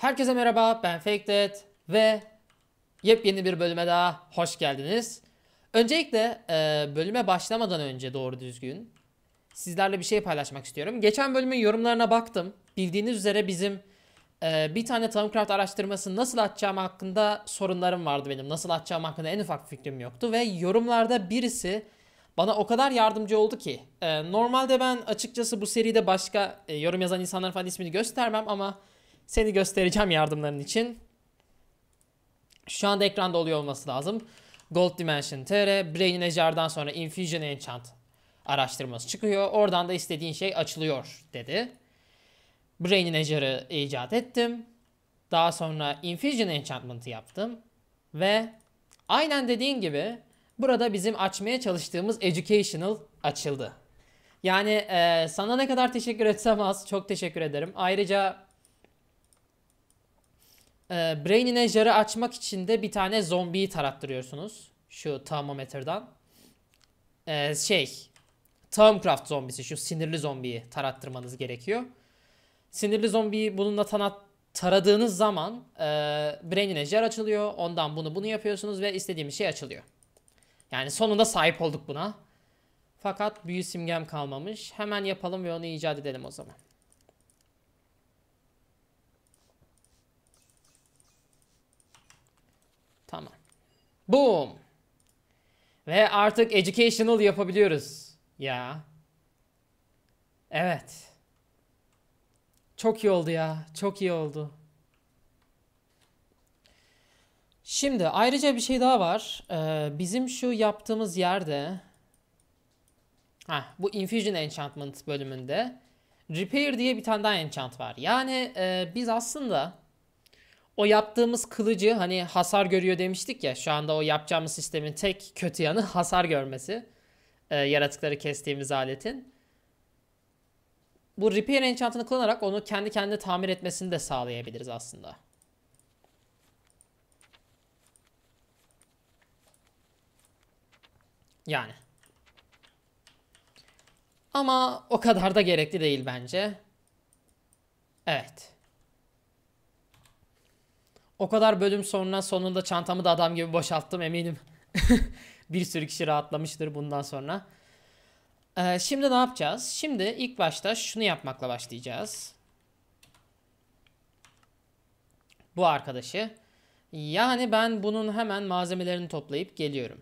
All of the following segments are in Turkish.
Herkese merhaba ben Fakedad ve yepyeni bir bölüme daha hoş geldiniz. Öncelikle e, bölüme başlamadan önce doğru düzgün sizlerle bir şey paylaşmak istiyorum. Geçen bölümün yorumlarına baktım. Bildiğiniz üzere bizim e, bir tane Tomcraft araştırmasını nasıl açacağım hakkında sorunlarım vardı benim. Nasıl açacağım hakkında en ufak fikrim yoktu ve yorumlarda birisi bana o kadar yardımcı oldu ki. E, normalde ben açıkçası bu seride başka e, yorum yazan insanların falan ismini göstermem ama seni göstereceğim yardımların için. Şu anda ekranda oluyor olması lazım. Gold Dimension TR, Brain Ejar'dan sonra Infusion Enchant araştırması çıkıyor. Oradan da istediğin şey açılıyor dedi. Brain Ejar'ı icat ettim. Daha sonra Infusion Enchantment'ı yaptım. Ve aynen dediğin gibi burada bizim açmaya çalıştığımız Educational açıldı. Yani e, sana ne kadar teşekkür etsem az. Çok teşekkür ederim. Ayrıca e, ee, Brain açmak için de bir tane zombiyi tarattırıyorsunuz. Şu termometreden. E, ee, şey, Tomcraft zombisi, şu sinirli zombiyi tarattırmanız gerekiyor. Sinirli zombiyi bununla tanat taradığınız zaman e, Brain Imager açılıyor. Ondan bunu bunu yapıyorsunuz ve istediğimiz şey açılıyor. Yani sonunda sahip olduk buna. Fakat büyü simgem kalmamış. Hemen yapalım ve onu icat edelim o zaman. Boom. Ve artık educational yapabiliyoruz. Ya. Evet. Çok iyi oldu ya. Çok iyi oldu. Şimdi ayrıca bir şey daha var. Ee, bizim şu yaptığımız yerde ha bu Infusion Enchantment bölümünde Repair diye bir tane daha enchant var. Yani e, biz aslında o yaptığımız kılıcı hani hasar görüyor demiştik ya. Şu anda o yapacağımız sistemin tek kötü yanı hasar görmesi. E, yaratıkları kestiğimiz aletin. Bu repair enchantını kullanarak onu kendi kendine tamir etmesini de sağlayabiliriz aslında. Yani. Ama o kadar da gerekli değil bence. Evet. O kadar bölüm sonra sonunda çantamı da adam gibi boşalttım eminim. bir sürü kişi rahatlamıştır bundan sonra. Ee, şimdi ne yapacağız? Şimdi ilk başta şunu yapmakla başlayacağız. Bu arkadaşı. Yani ben bunun hemen malzemelerini toplayıp geliyorum.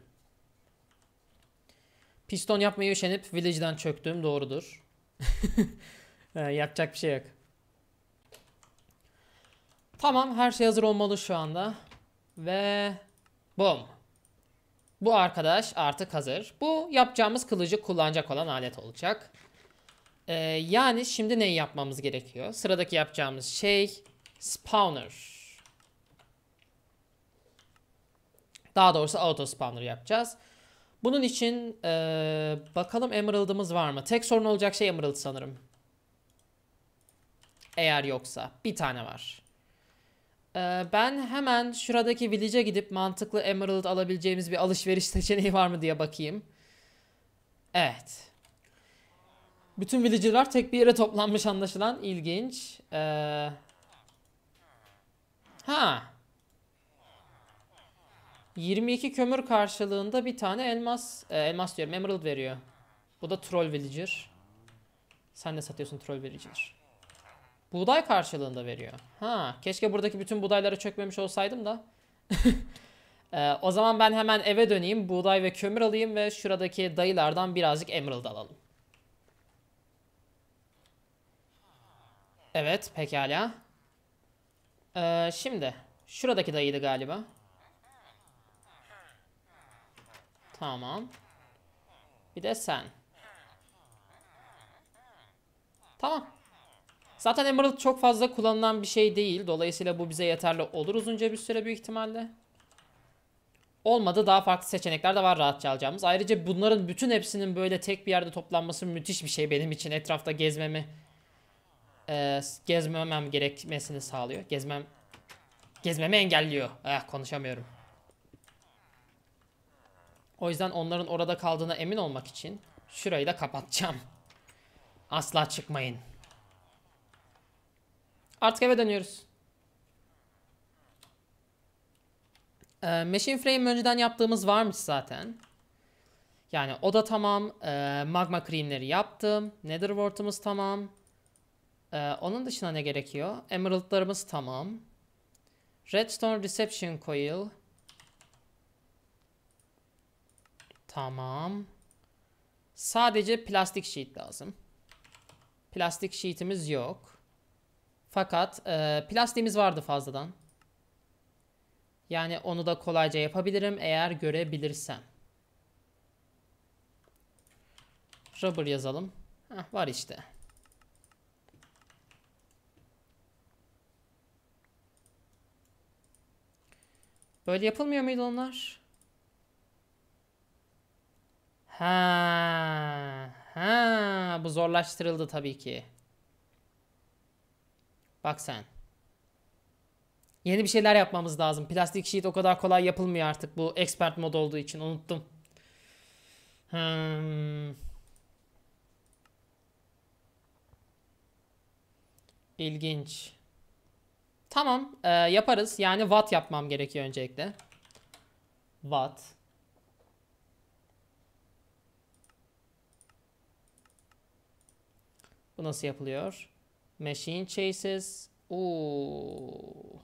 Piston yapmayı üşenip village'den çöktüğüm doğrudur. Ee, yapacak bir şey yok. Tamam her şey hazır olmalı şu anda. Ve bum. Bu arkadaş artık hazır. Bu yapacağımız kılıcı kullanacak olan alet olacak. Ee, yani şimdi neyi yapmamız gerekiyor? Sıradaki yapacağımız şey spawner. Daha doğrusu auto spawner yapacağız. Bunun için ee, bakalım emerald'ımız var mı? Tek sorun olacak şey emerald sanırım. Eğer yoksa. Bir tane var. Ee, ben hemen şuradaki village'e gidip mantıklı emerald alabileceğimiz bir alışveriş seçeneği var mı diye bakayım. Evet. Bütün villager'lar tek bir yere toplanmış anlaşılan. İlginç. Ee... Ha. 22 kömür karşılığında bir tane elmas, e, elmas diyorum emerald veriyor. Bu da troll villager. Sen de satıyorsun troll villager. Buğday karşılığında veriyor. Ha, keşke buradaki bütün buğdaylara çökmemiş olsaydım da. ee, o zaman ben hemen eve döneyim. Buğday ve kömür alayım ve şuradaki dayılardan birazcık emerald alalım. Evet, pekala. Ee, şimdi, şuradaki dayıydı galiba. Tamam. Bir de sen. Tamam. Zaten Emerald çok fazla kullanılan bir şey değil. Dolayısıyla bu bize yeterli olur uzunca bir süre büyük ihtimalle. Olmadı daha farklı seçenekler de var rahatça alacağımız. Ayrıca bunların bütün hepsinin böyle tek bir yerde toplanması müthiş bir şey benim için. Etrafta gezmemi e, gezmemem gerekmesini sağlıyor. Gezmem gezmemi engelliyor. Eh konuşamıyorum. O yüzden onların orada kaldığına emin olmak için şurayı da kapatacağım. Asla çıkmayın. Artık eve dönüyoruz. Ee, machine frame önceden yaptığımız varmış zaten. Yani o da tamam. Ee, magma creamleri yaptım. Nether wartımız tamam. Ee, onun dışında ne gerekiyor? Emerald'larımız tamam. Redstone reception coil. Tamam. Sadece plastik sheet lazım. Plastik sheet'imiz yok. Fakat e, plastiğimiz vardı fazladan. Yani onu da kolayca yapabilirim eğer görebilirsem. Rubber yazalım. Heh, var işte. Böyle yapılmıyor muydu onlar? Ha, ha, bu zorlaştırıldı tabii ki. Bak sen. Yeni bir şeyler yapmamız lazım. Plastik sheet o kadar kolay yapılmıyor artık bu expert mod olduğu için unuttum. Hmm. İlginç. Tamam e, yaparız. Yani watt yapmam gerekiyor öncelikle. Watt. Bu nasıl yapılıyor? Machine chases. Oo.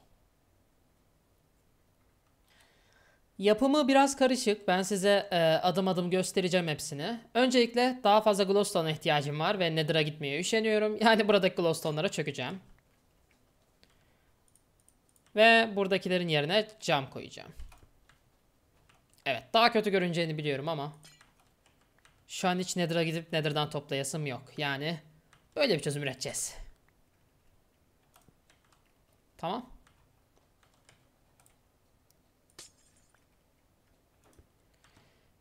Yapımı biraz karışık. Ben size e, adım adım göstereceğim hepsini. Öncelikle daha fazla glowstone'a ihtiyacım var ve nether'a gitmeye üşeniyorum. Yani buradaki glowstone'lara çökeceğim. Ve buradakilerin yerine cam koyacağım. Evet daha kötü görüneceğini biliyorum ama. Şu an hiç nether'a gidip nether'dan toplayasım yok. Yani böyle bir çözüm üreteceğiz. Tamam.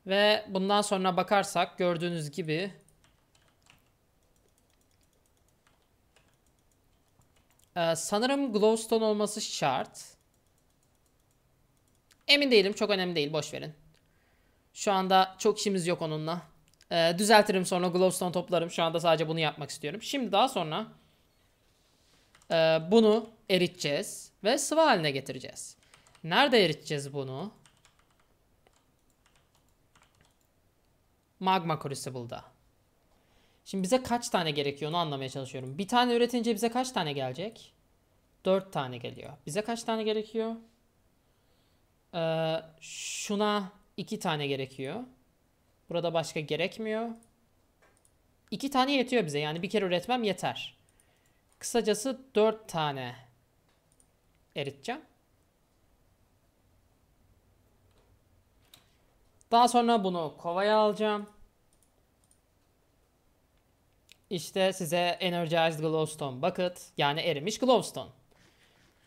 Ve bundan sonra bakarsak gördüğünüz gibi ee, sanırım glowstone olması şart. Emin değilim. Çok önemli değil. Boş verin. Şu anda çok işimiz yok onunla. Ee, düzeltirim sonra glowstone toplarım. Şu anda sadece bunu yapmak istiyorum. Şimdi daha sonra ee, bunu eriteceğiz ve sıvı haline getireceğiz. Nerede eriteceğiz bunu? Magma Crucible'da. Şimdi bize kaç tane gerekiyor onu anlamaya çalışıyorum. Bir tane üretince bize kaç tane gelecek? 4 tane geliyor. Bize kaç tane gerekiyor? Ee, şuna 2 tane gerekiyor. Burada başka gerekmiyor. 2 tane yetiyor bize. Yani bir kere üretmem yeter. Kısacası 4 tane eriteceğim. Daha sonra bunu kovaya alacağım. İşte size Energized Glowstone Bucket yani erimiş Glowstone.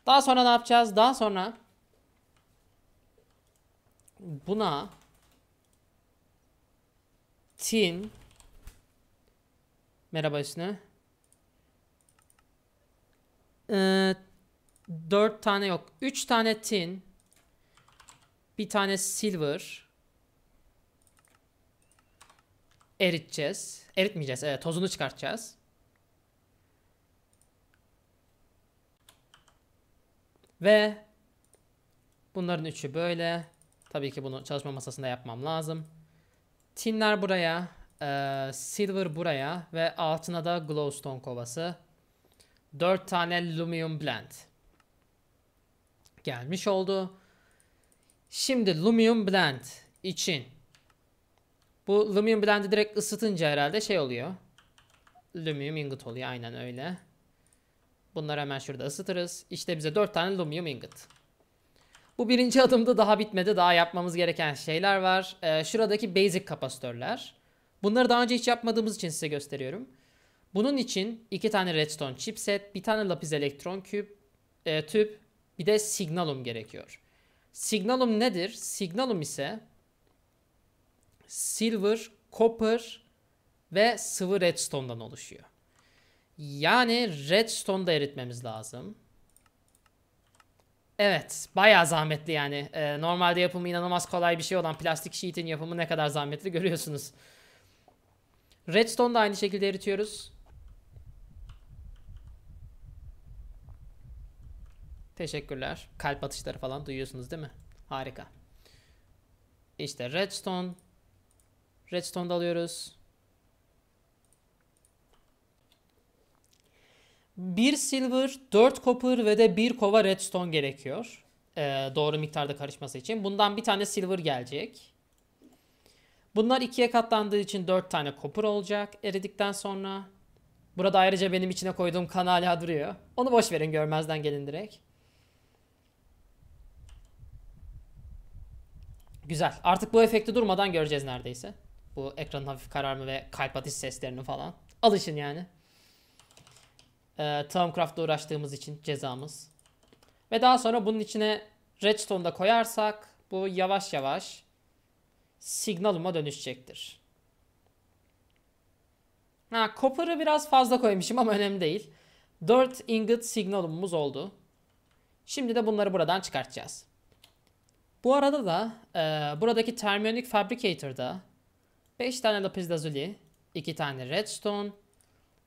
Daha sonra ne yapacağız? Daha sonra buna tin merhaba üstüne e, ee, 4 tane yok. 3 tane tin. Bir tane silver. Eriteceğiz. Eritmeyeceğiz. Evet tozunu çıkartacağız. Ve bunların üçü böyle. Tabii ki bunu çalışma masasında yapmam lazım. Tinler buraya. E, silver buraya. Ve altına da glowstone kovası. 4 tane Lumium Blend gelmiş oldu. Şimdi Lumium Blend için bu Lumium Blend'i direkt ısıtınca herhalde şey oluyor. Lumium Ingot oluyor aynen öyle. Bunları hemen şurada ısıtırız. İşte bize 4 tane Lumium Ingot. Bu birinci adımda daha bitmedi. Daha yapmamız gereken şeyler var. Ee, şuradaki basic kapasitörler. Bunları daha önce hiç yapmadığımız için size gösteriyorum. Bunun için iki tane redstone chipset, bir tane lapis elektron küp, e, tüp, bir de signalum gerekiyor. Signalum nedir? Signalum ise silver, copper ve sıvı redstone'dan oluşuyor. Yani redstone'da eritmemiz lazım. Evet, bayağı zahmetli yani. Ee, normalde yapımı inanılmaz kolay bir şey olan plastik sheet'in yapımı ne kadar zahmetli görüyorsunuz. Redstone'da aynı şekilde eritiyoruz. Teşekkürler. Kalp atışları falan duyuyorsunuz değil mi? Harika. İşte redstone. Redstone alıyoruz. Bir silver, dört copper ve de bir kova redstone gerekiyor. Ee, doğru miktarda karışması için. Bundan bir tane silver gelecek. Bunlar ikiye katlandığı için dört tane copper olacak eridikten sonra. Burada ayrıca benim içine koyduğum kanalya duruyor. Onu boş verin görmezden gelin direkt. Güzel. Artık bu efekti durmadan göreceğiz neredeyse. Bu ekranın hafif kararma ve kalp atış seslerini falan. Alışın yani. Ee, Tomcraft'la uğraştığımız için cezamız. Ve daha sonra bunun içine Redstone'da koyarsak bu yavaş yavaş signaluma dönüşecektir. Ha, copper'ı biraz fazla koymuşum ama önemli değil. 4 ingot signal'ımız oldu. Şimdi de bunları buradan çıkartacağız. Bu arada da e, buradaki Thermionic Fabricator'da 5 tane lapis lazuli, 2 tane redstone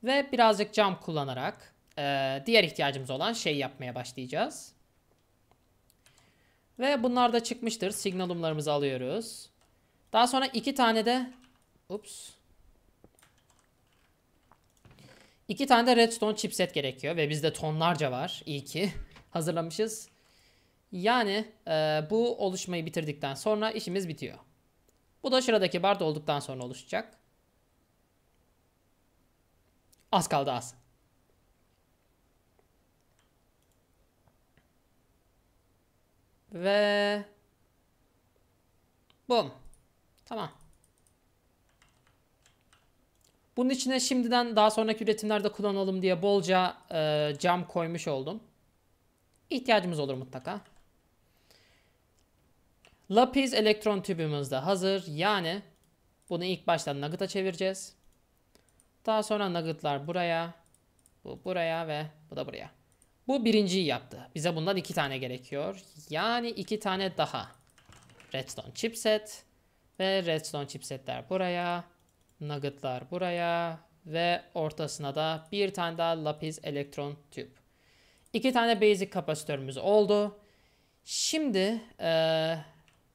ve birazcık cam kullanarak e, diğer ihtiyacımız olan şey yapmaya başlayacağız. Ve bunlar da çıkmıştır. Signalumlarımızı alıyoruz. Daha sonra iki tane de ups. iki tane de redstone chipset gerekiyor ve bizde tonlarca var. İyi ki hazırlamışız. Yani e, bu oluşmayı bitirdikten sonra işimiz bitiyor. Bu da şuradaki bar dolduktan sonra oluşacak. Az kaldı az. Ve bum. Tamam. Bunun içine şimdiden daha sonraki üretimlerde kullanalım diye bolca e, cam koymuş oldum. İhtiyacımız olur mutlaka. Lapis elektron tübümüz de hazır. Yani bunu ilk başta nugget'a çevireceğiz. Daha sonra nugget'lar buraya, bu buraya ve bu da buraya. Bu birinciyi yaptı. Bize bundan iki tane gerekiyor. Yani iki tane daha. Redstone chipset ve redstone chipsetler buraya, nugget'lar buraya ve ortasına da bir tane daha lapis elektron tüp. İki tane basic kapasitörümüz oldu. Şimdi ee,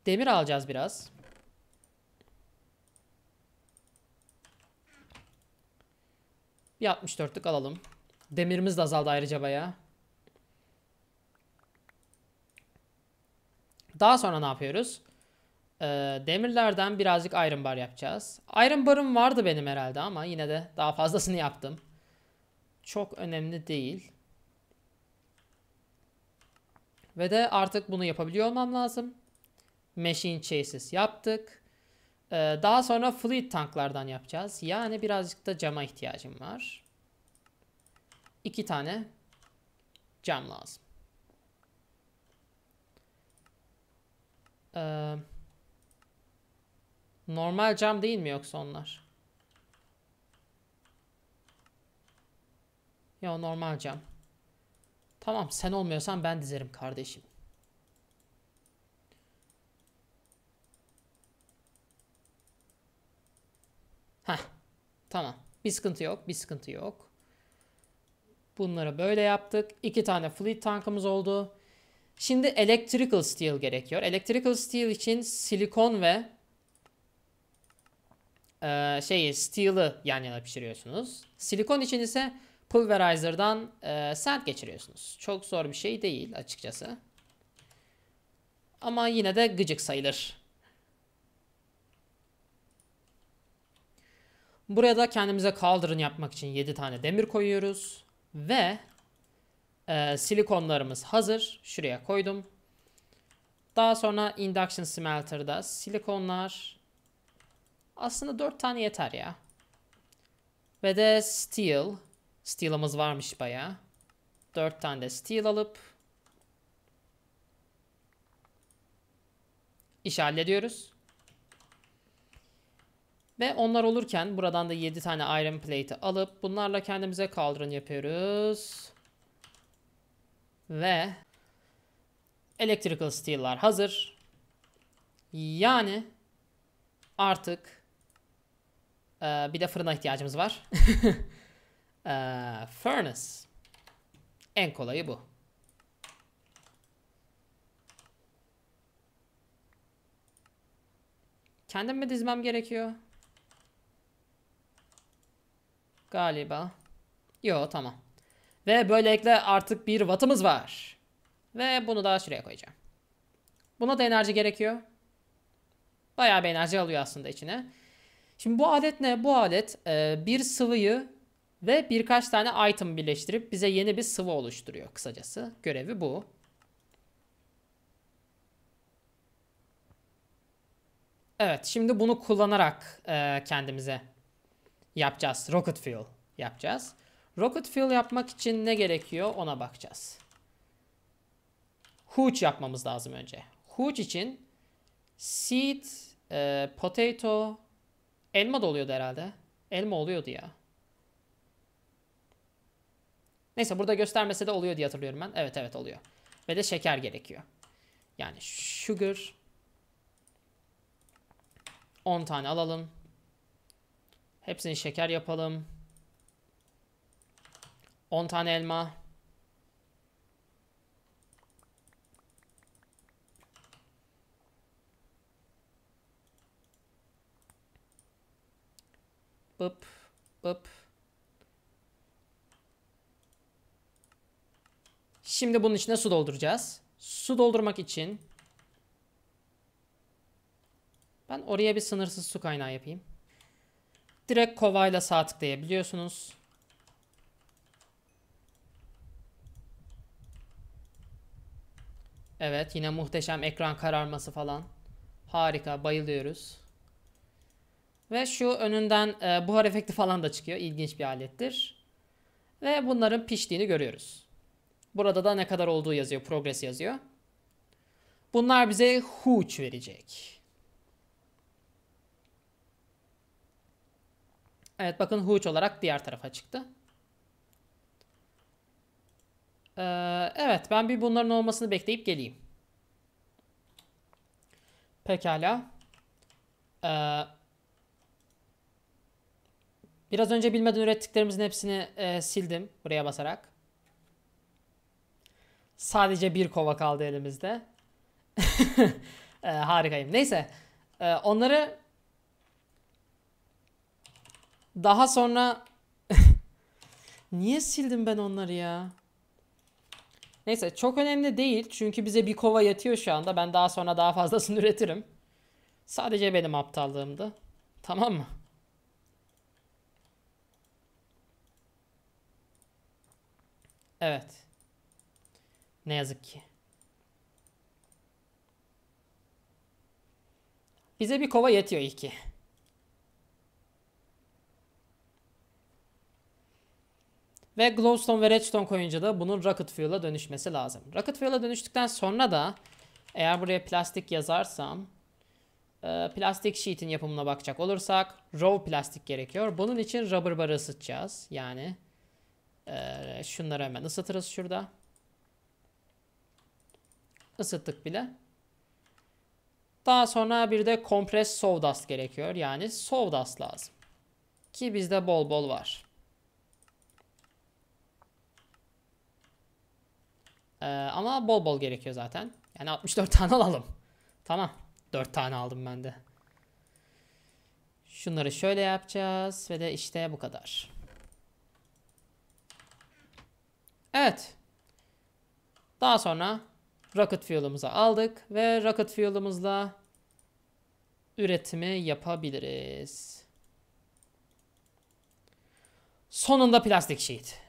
Demir alacağız biraz. Bir 64'lük alalım. Demirimiz de azaldı ayrıca baya. Daha sonra ne yapıyoruz? Ee, demirlerden birazcık iron bar yapacağız. Iron barım vardı benim herhalde ama yine de daha fazlasını yaptım. Çok önemli değil. Ve de artık bunu yapabiliyor olmam lazım machine chases yaptık. Ee, daha sonra fleet tanklardan yapacağız. Yani birazcık da cama ihtiyacım var. İki tane cam lazım. Ee, normal cam değil mi yoksa onlar? Yo normal cam. Tamam sen olmuyorsan ben dizerim kardeşim. Tamam. Bir sıkıntı yok. Bir sıkıntı yok. Bunları böyle yaptık. İki tane fleet tankımız oldu. Şimdi electrical steel gerekiyor. Electrical steel için silikon ve e, şeyi steel'ı yan yana pişiriyorsunuz. Silikon için ise pulverizer'dan e, sert geçiriyorsunuz. Çok zor bir şey değil açıkçası. Ama yine de gıcık sayılır. Buraya da kendimize kaldırın yapmak için 7 tane demir koyuyoruz. Ve e, silikonlarımız hazır. Şuraya koydum. Daha sonra induction smelter'da silikonlar aslında 4 tane yeter ya. Ve de steel. Steel'ımız varmış baya. 4 tane de steel alıp iş hallediyoruz. Ve onlar olurken buradan da 7 tane iron plate'i alıp bunlarla kendimize kaldırın yapıyoruz. Ve electrical steel'lar hazır. Yani artık e, bir de fırına ihtiyacımız var. e, furnace. En kolayı bu. Kendim mi dizmem gerekiyor? Galiba. Yo tamam. Ve böylelikle artık bir wattımız var. Ve bunu da şuraya koyacağım. Buna da enerji gerekiyor. Bayağı bir enerji alıyor aslında içine. Şimdi bu alet ne? Bu alet e, bir sıvıyı ve birkaç tane item birleştirip bize yeni bir sıvı oluşturuyor kısacası. Görevi bu. Evet şimdi bunu kullanarak e, kendimize yapacağız. Rocket fuel yapacağız. Rocket fuel yapmak için ne gerekiyor ona bakacağız. Hooch yapmamız lazım önce. Hooch için seed, e, potato, elma da oluyordu herhalde. Elma oluyordu ya. Neyse burada göstermese de oluyor diye hatırlıyorum ben. Evet evet oluyor. Ve de şeker gerekiyor. Yani sugar 10 tane alalım. Hepsini şeker yapalım. 10 tane elma. Bıp bıp. Şimdi bunun içine su dolduracağız. Su doldurmak için ben oraya bir sınırsız su kaynağı yapayım. Direkt kovayla sağ tıklayabiliyorsunuz. Evet yine muhteşem ekran kararması falan. Harika bayılıyoruz. Ve şu önünden e, buhar efekti falan da çıkıyor. İlginç bir alettir. Ve bunların piştiğini görüyoruz. Burada da ne kadar olduğu yazıyor. Progress yazıyor. Bunlar bize huç verecek. Evet bakın huç olarak diğer tarafa çıktı. Ee, evet ben bir bunların olmasını bekleyip geleyim. Pekala. Ee, biraz önce bilmeden ürettiklerimizin hepsini e, sildim buraya basarak. Sadece bir kova kaldı elimizde. e, harikayım. Neyse. E, onları daha sonra... Niye sildim ben onları ya? Neyse çok önemli değil. Çünkü bize bir kova yatıyor şu anda. Ben daha sonra daha fazlasını üretirim. Sadece benim aptallığımdı. Tamam mı? Evet. Ne yazık ki. Bize bir kova yetiyor iki. Ve glowstone ve redstone koyunca da bunun rocket fuel'a dönüşmesi lazım. Rocket fuel'a dönüştükten sonra da eğer buraya plastik yazarsam e, plastik sheet'in yapımına bakacak olursak raw plastik gerekiyor. Bunun için rubber bar ısıtacağız. Yani e, şunları hemen ısıtırız şurada. Isıttık bile. Daha sonra bir de kompres sawdust gerekiyor. Yani sawdust lazım. Ki bizde bol bol var. Ee, ama bol bol gerekiyor zaten. Yani 64 tane alalım. Tamam. 4 tane aldım ben de. Şunları şöyle yapacağız ve de işte bu kadar. Evet. Daha sonra rocket fuel'ımızı aldık ve rocket fuel'ımızla üretimi yapabiliriz. Sonunda plastik sheet.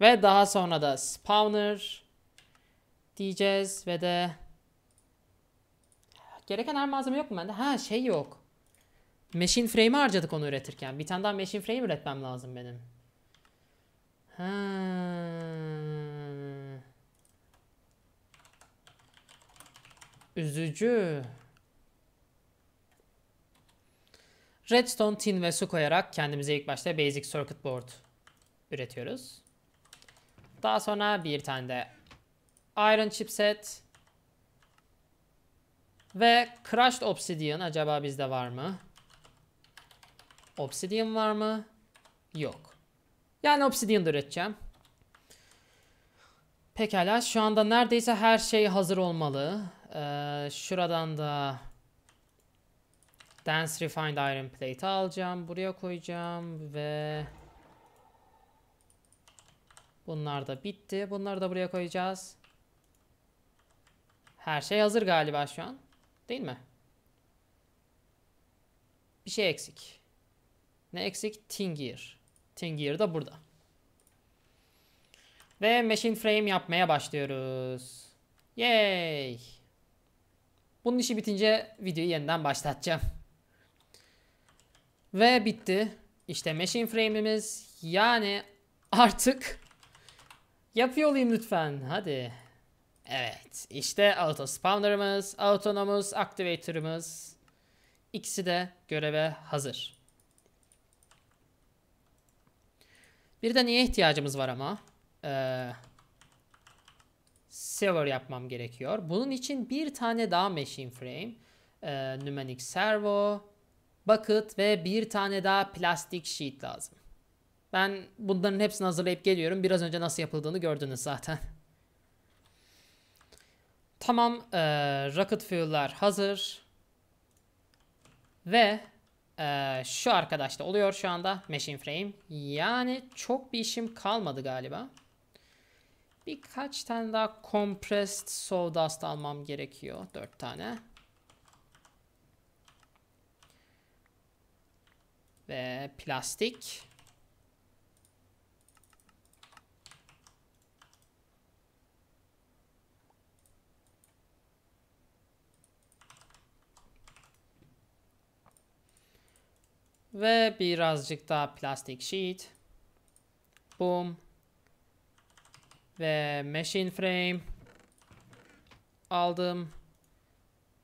Ve daha sonra da spawner diyeceğiz ve de gereken her malzeme yok mu bende? Ha şey yok. Machine frame e harcadık onu üretirken. Bir tane daha machine frame üretmem lazım benim. Ha. Üzücü. Redstone, tin ve su koyarak kendimize ilk başta basic circuit board üretiyoruz. Daha sonra bir tane de Iron chipset. Ve Crushed Obsidian acaba bizde var mı? Obsidian var mı? Yok. Yani Obsidian da üreteceğim. Pekala şu anda neredeyse her şey hazır olmalı. Ee, şuradan da Dense Refined Iron Plate alacağım. Buraya koyacağım ve bunlar da bitti. Bunları da buraya koyacağız. Her şey hazır galiba şu an. Değil mi? Bir şey eksik. Ne eksik? Tingear. Tingear de burada. Ve machine frame yapmaya başlıyoruz. Yay! Bunun işi bitince videoyu yeniden başlatacağım. Ve bitti. İşte machine frame'imiz. Yani artık yapıyor olayım lütfen. Hadi. Evet işte auto spawner'ımız, autonomous activator'ımız ikisi de göreve hazır. Bir de niye ihtiyacımız var ama? Ee, server yapmam gerekiyor. Bunun için bir tane daha machine frame, e, ee, pneumatic servo, bucket ve bir tane daha plastik sheet lazım. Ben bunların hepsini hazırlayıp geliyorum. Biraz önce nasıl yapıldığını gördünüz zaten. Tamam e, rocket fuel'lar hazır. Ve e, şu arkadaşta oluyor şu anda machine frame. Yani çok bir işim kalmadı galiba. Birkaç tane daha compressed sawdust almam gerekiyor. dört tane. Ve plastik. Ve birazcık daha plastik sheet. Boom. Ve machine frame. Aldım.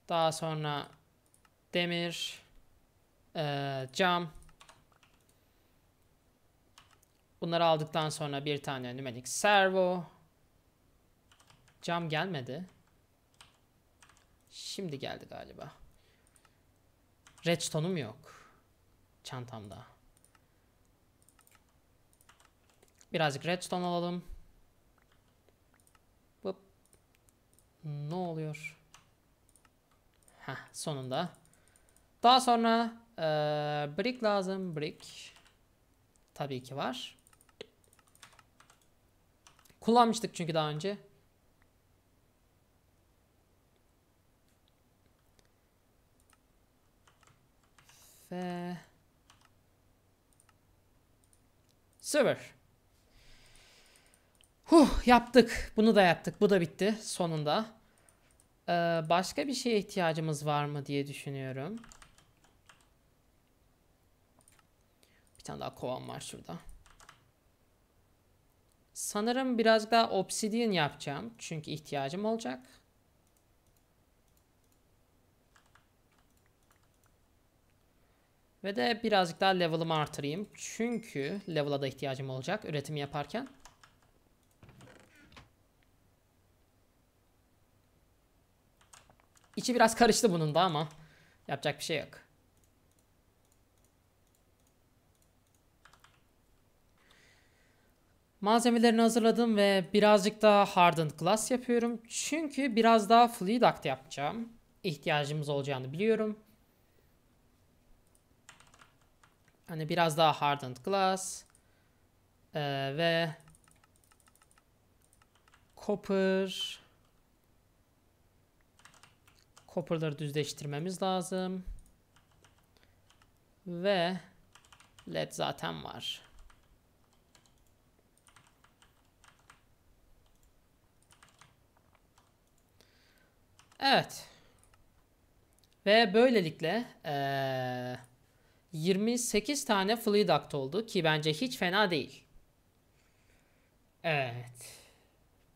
Daha sonra demir. Ee, cam. Bunları aldıktan sonra bir tane nümenik servo. Cam gelmedi. Şimdi geldi galiba. Redstone'um yok çantamda. Birazcık redstone alalım. Bıp. Ne oluyor? Heh, sonunda. Daha sonra ee, brick lazım. Brick. Tabii ki var. Kullanmıştık çünkü daha önce. Ve Server. Huh yaptık. Bunu da yaptık. Bu da bitti sonunda. Ee, başka bir şeye ihtiyacımız var mı diye düşünüyorum. Bir tane daha kovan var şurada. Sanırım biraz daha obsidian yapacağım. Çünkü ihtiyacım olacak. Ve de birazcık daha level'ımı artırayım. Çünkü level'a da ihtiyacım olacak üretim yaparken. İçi biraz karıştı bunun da ama yapacak bir şey yok. Malzemelerini hazırladım ve birazcık daha hardened glass yapıyorum. Çünkü biraz daha fluid act yapacağım. İhtiyacımız olacağını biliyorum. hani biraz daha hardened glass ee, ve copper copper'ları düzleştirmemiz lazım ve led zaten var. Evet. Ve böylelikle ee, 28 tane fluid act oldu ki bence hiç fena değil. Evet.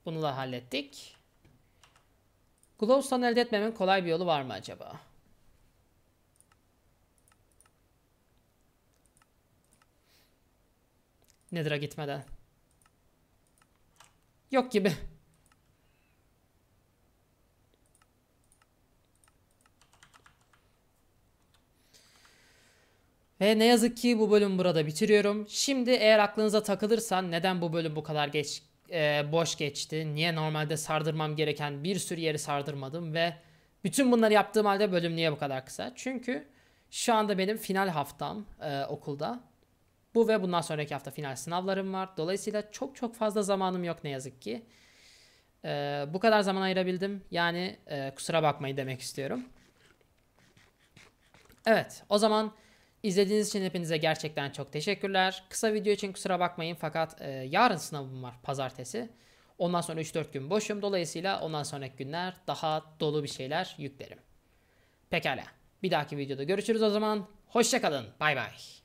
Bunu da hallettik. Glowstone elde etmemin kolay bir yolu var mı acaba? Nedir'a gitmeden. Yok gibi. Ve ne yazık ki bu bölümü burada bitiriyorum. Şimdi eğer aklınıza takılırsan neden bu bölüm bu kadar geç e, boş geçti? Niye normalde sardırmam gereken bir sürü yeri sardırmadım ve bütün bunları yaptığım halde bölüm niye bu kadar kısa? Çünkü şu anda benim final haftam e, okulda. Bu ve bundan sonraki hafta final sınavlarım var. Dolayısıyla çok çok fazla zamanım yok ne yazık ki. E, bu kadar zaman ayırabildim. Yani e, kusura bakmayın demek istiyorum. Evet o zaman İzlediğiniz için hepinize gerçekten çok teşekkürler. Kısa video için kusura bakmayın fakat e, yarın sınavım var pazartesi. Ondan sonra 3-4 gün boşum. Dolayısıyla ondan sonraki günler daha dolu bir şeyler yüklerim. Pekala. Bir dahaki videoda görüşürüz o zaman. Hoşçakalın. Bay bay.